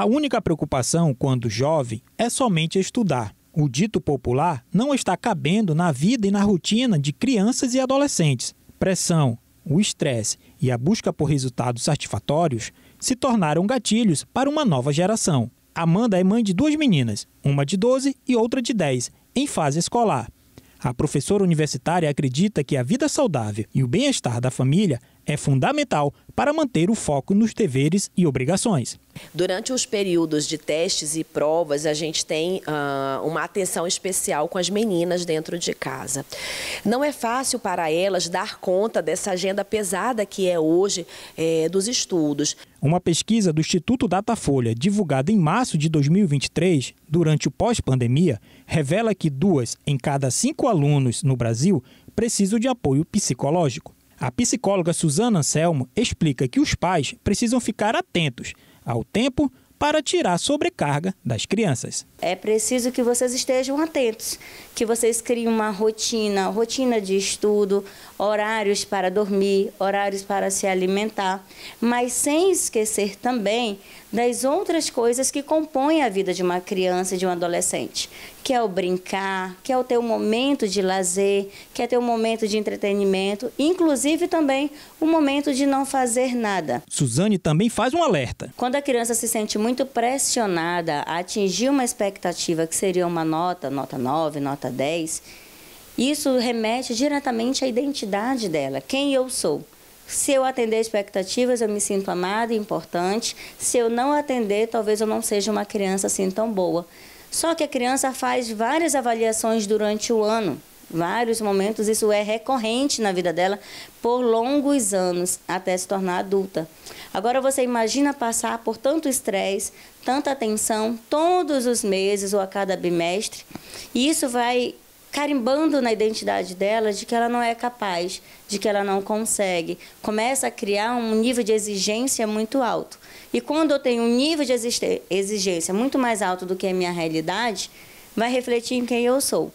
A única preocupação quando jovem é somente estudar. O dito popular não está cabendo na vida e na rotina de crianças e adolescentes. Pressão, o estresse e a busca por resultados satisfatórios se tornaram gatilhos para uma nova geração. Amanda é mãe de duas meninas, uma de 12 e outra de 10, em fase escolar. A professora universitária acredita que a vida saudável e o bem-estar da família é fundamental para manter o foco nos deveres e obrigações. Durante os períodos de testes e provas, a gente tem uh, uma atenção especial com as meninas dentro de casa. Não é fácil para elas dar conta dessa agenda pesada que é hoje é, dos estudos. Uma pesquisa do Instituto Datafolha, divulgada em março de 2023, durante o pós-pandemia, revela que duas em cada cinco alunos no Brasil precisam de apoio psicológico. A psicóloga Suzana Anselmo explica que os pais precisam ficar atentos ao tempo, para tirar a sobrecarga das crianças. É preciso que vocês estejam atentos, que vocês criem uma rotina, rotina de estudo, horários para dormir, horários para se alimentar, mas sem esquecer também das outras coisas que compõem a vida de uma criança e de um adolescente, quer o brincar, quer o ter um momento de lazer, quer ter um momento de entretenimento, inclusive também o um momento de não fazer nada. Suzane também faz um alerta. Quando a criança se sente muito pressionada a atingir uma expectativa que seria uma nota, nota 9, nota 10, isso remete diretamente à identidade dela, quem eu sou. Se eu atender expectativas, eu me sinto amada e importante. Se eu não atender, talvez eu não seja uma criança assim tão boa. Só que a criança faz várias avaliações durante o ano, vários momentos, isso é recorrente na vida dela por longos anos até se tornar adulta. Agora você imagina passar por tanto estresse, tanta tensão todos os meses ou a cada bimestre, e isso vai carimbando na identidade dela de que ela não é capaz, de que ela não consegue. Começa a criar um nível de exigência muito alto. E quando eu tenho um nível de exigência muito mais alto do que a minha realidade, vai refletir em quem eu sou.